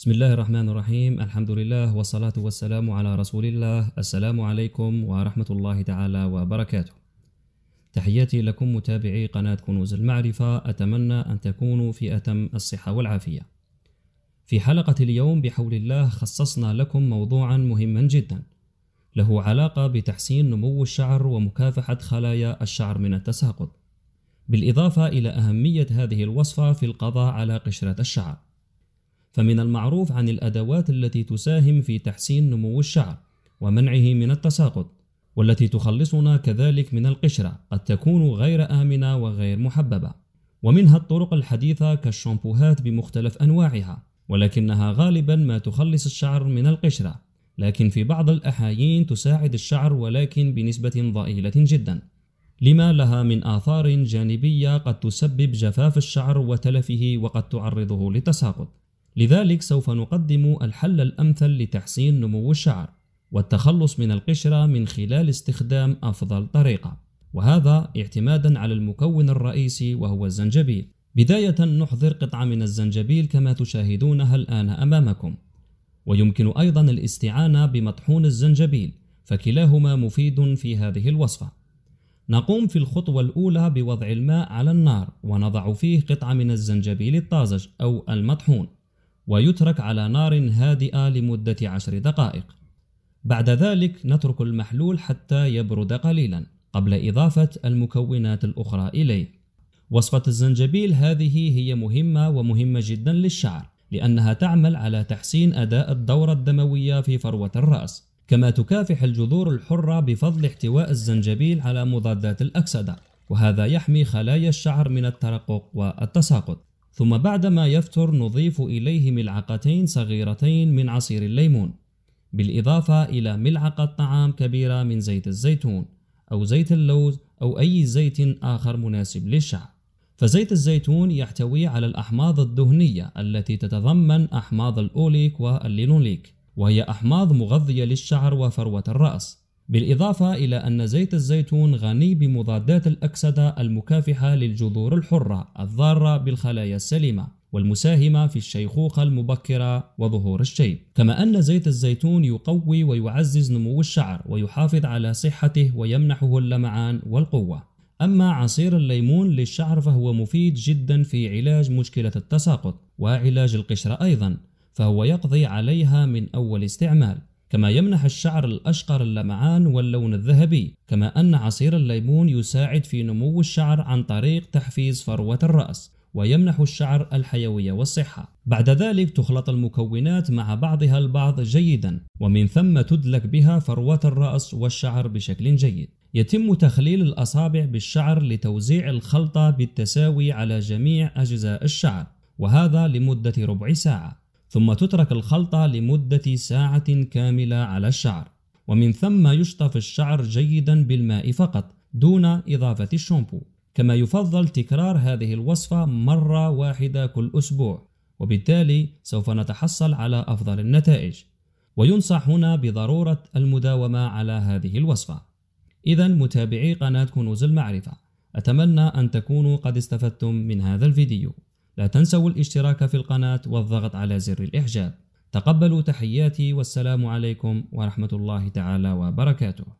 بسم الله الرحمن الرحيم الحمد لله والصلاة والسلام على رسول الله السلام عليكم ورحمة الله تعالى وبركاته تحياتي لكم متابعي قناة كنوز المعرفة أتمنى أن تكونوا في أتم الصحة والعافية في حلقة اليوم بحول الله خصصنا لكم موضوعا مهما جدا له علاقة بتحسين نمو الشعر ومكافحة خلايا الشعر من التساقط بالإضافة إلى أهمية هذه الوصفة في القضاء على قشرة الشعر فمن المعروف عن الأدوات التي تساهم في تحسين نمو الشعر ومنعه من التساقط والتي تخلصنا كذلك من القشرة قد تكون غير آمنة وغير محببة ومنها الطرق الحديثة كالشامبوهات بمختلف أنواعها ولكنها غالبا ما تخلص الشعر من القشرة لكن في بعض الأحايين تساعد الشعر ولكن بنسبة ضئيلة جدا لما لها من آثار جانبية قد تسبب جفاف الشعر وتلفه وقد تعرضه للتساقط لذلك سوف نقدم الحل الأمثل لتحسين نمو الشعر والتخلص من القشرة من خلال استخدام أفضل طريقة وهذا اعتمادا على المكون الرئيسي وهو الزنجبيل بداية نحضر قطعة من الزنجبيل كما تشاهدونها الآن أمامكم ويمكن أيضا الاستعانة بمطحون الزنجبيل فكلاهما مفيد في هذه الوصفة نقوم في الخطوة الأولى بوضع الماء على النار ونضع فيه قطعة من الزنجبيل الطازج أو المطحون ويترك على نار هادئة لمدة عشر دقائق بعد ذلك نترك المحلول حتى يبرد قليلا قبل إضافة المكونات الأخرى إليه وصفة الزنجبيل هذه هي مهمة ومهمة جدا للشعر لأنها تعمل على تحسين أداء الدورة الدموية في فروة الرأس كما تكافح الجذور الحرة بفضل احتواء الزنجبيل على مضادات الأكسدة وهذا يحمي خلايا الشعر من الترقق والتساقط ثم بعدما يفتر نضيف إليه ملعقتين صغيرتين من عصير الليمون بالإضافة إلى ملعقة طعام كبيرة من زيت الزيتون أو زيت اللوز أو أي زيت آخر مناسب للشعر فزيت الزيتون يحتوي على الأحماض الدهنية التي تتضمن أحماض الأوليك واللينوليك وهي أحماض مغذية للشعر وفروة الرأس بالإضافة إلى أن زيت الزيتون غني بمضادات الأكسدة المكافحة للجذور الحرة الضارة بالخلايا السليمة والمساهمة في الشيخوخة المبكرة وظهور الشيب كما أن زيت الزيتون يقوي ويعزز نمو الشعر ويحافظ على صحته ويمنحه اللمعان والقوة أما عصير الليمون للشعر فهو مفيد جدا في علاج مشكلة التساقط وعلاج القشرة أيضا فهو يقضي عليها من أول استعمال كما يمنح الشعر الأشقر اللمعان واللون الذهبي كما أن عصير الليمون يساعد في نمو الشعر عن طريق تحفيز فروة الرأس ويمنح الشعر الحيوية والصحة. بعد ذلك تخلط المكونات مع بعضها البعض جيدا ومن ثم تدلك بها فروة الرأس والشعر بشكل جيد. يتم تخليل الأصابع بالشعر لتوزيع الخلطة بالتساوي على جميع أجزاء الشعر وهذا لمدة ربع ساعة. ثم تترك الخلطة لمدة ساعة كاملة على الشعر ومن ثم يشطف الشعر جيدا بالماء فقط دون إضافة الشامبو كما يفضل تكرار هذه الوصفة مرة واحدة كل أسبوع وبالتالي سوف نتحصل على أفضل النتائج وينصح هنا بضرورة المداومة على هذه الوصفة إذا متابعي قناة كنوز المعرفة أتمنى أن تكونوا قد استفدتم من هذا الفيديو لا تنسوا الاشتراك في القناة والضغط على زر الإعجاب تقبلوا تحياتي والسلام عليكم ورحمة الله تعالى وبركاته